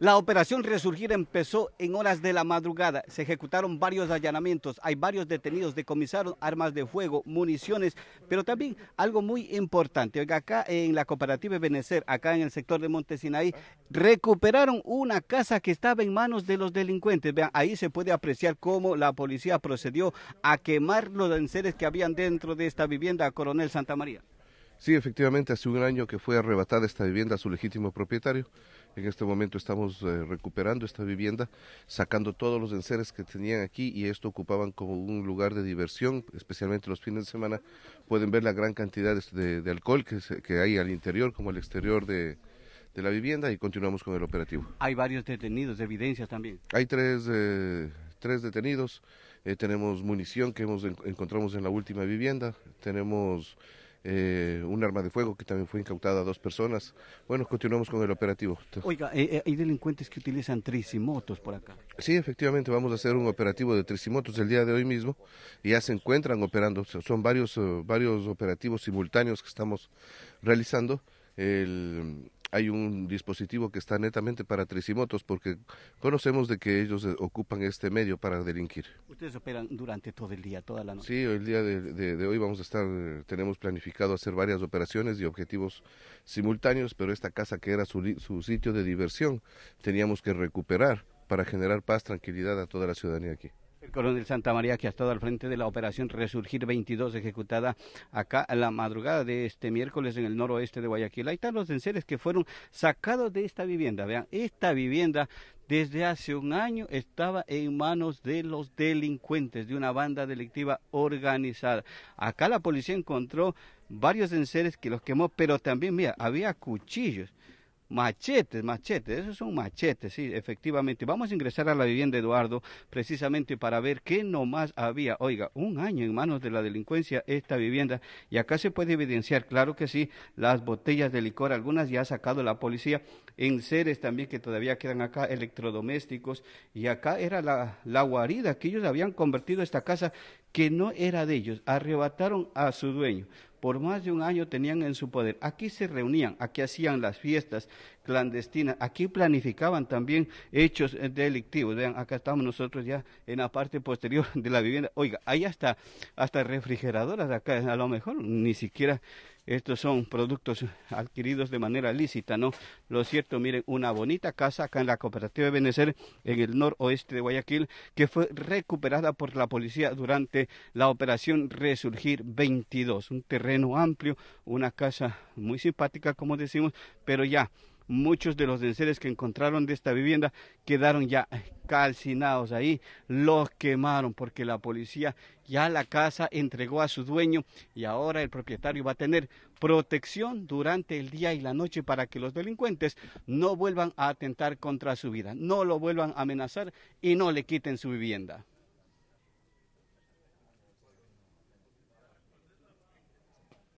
La operación Resurgir empezó en horas de la madrugada. Se ejecutaron varios allanamientos. Hay varios detenidos, decomisaron armas de fuego, municiones, pero también algo muy importante. acá en la cooperativa Benecer, acá en el sector de Montesinaí, recuperaron una casa que estaba en manos de los delincuentes. Vean, ahí se puede apreciar cómo la policía procedió a quemar los enseres que habían dentro de esta vivienda, Coronel Santa María. Sí, efectivamente, hace un año que fue arrebatada esta vivienda a su legítimo propietario. En este momento estamos eh, recuperando esta vivienda, sacando todos los enseres que tenían aquí y esto ocupaban como un lugar de diversión, especialmente los fines de semana. Pueden ver la gran cantidad de, alcohol que, hay al interior como al exterior de, la vivienda y continuamos con el operativo. Hay varios detenidos, de evidencias también. Hay tres, eh, tres detenidos, eh, tenemos munición que hemos, encontramos en la última vivienda, tenemos eh, un arma de fuego que también fue incautada a dos personas. Bueno, continuamos con el operativo. Oiga, eh, eh, hay delincuentes que utilizan tricimotos por acá. Sí, efectivamente, vamos a hacer un operativo de tricimotos el día de hoy mismo. Ya se encuentran operando, son varios, varios operativos simultáneos que estamos realizando. El, hay un dispositivo que está netamente para tricimotos porque conocemos de que ellos eh, ocupan este medio para delinquir. ¿Ustedes operan durante todo el día, toda la noche? Sí, el día de, hoy vamos a estar, eh, tenemos planificado hacer varias operaciones y objetivos simultáneos, pero esta casa que era su, su sitio de diversión teníamos que recuperar para generar paz, tranquilidad a toda la ciudadanía aquí coronel Santa María, que ha estado al frente de la operación Resurgir 22, ejecutada acá a la madrugada de este miércoles en el noroeste de Guayaquil. Ahí están los enseres que fueron sacados de esta vivienda. Vean, esta vivienda desde hace un año estaba en manos de los delincuentes, de una banda delictiva organizada. Acá la policía encontró varios enseres que los quemó, pero también, mira, había cuchillos Machetes, machetes, esos son machetes, sí, efectivamente. Vamos a ingresar a la vivienda, Eduardo, precisamente para ver qué nomás había. Oiga, un año en manos de la delincuencia esta vivienda. Y acá se puede evidenciar, claro que sí, las botellas de licor, algunas ya ha sacado la policía, en seres también que todavía quedan acá, electrodomésticos. Y acá era la, la guarida que ellos habían convertido esta casa que no era de ellos, arrebataron a su dueño por más de un año tenían en su poder. Aquí se reunían, aquí hacían las fiestas clandestinas, aquí planificaban también hechos eh, delictivos. Vean, acá estamos nosotros ya en la parte posterior de la vivienda. Oiga, ahí hasta, hasta refrigeradoras acá, a lo mejor ni siquiera estos son productos adquiridos de manera lícita, ¿no? Lo cierto, miren, una bonita casa acá en la cooperativa de Benecer, en el noroeste de Guayaquil, que fue recuperada por la policía durante la operación Resurgir 22. Un terreno amplio, una casa muy simpática, como decimos, pero ya muchos de los denseres que encontraron de esta vivienda quedaron ya calcinados ahí, los quemaron porque la policía ya la casa entregó a su dueño y ahora el propietario va a tener protección durante el día y la noche para que los delincuentes no vuelvan a atentar contra su vida, no lo vuelvan a amenazar y no le quiten su vivienda.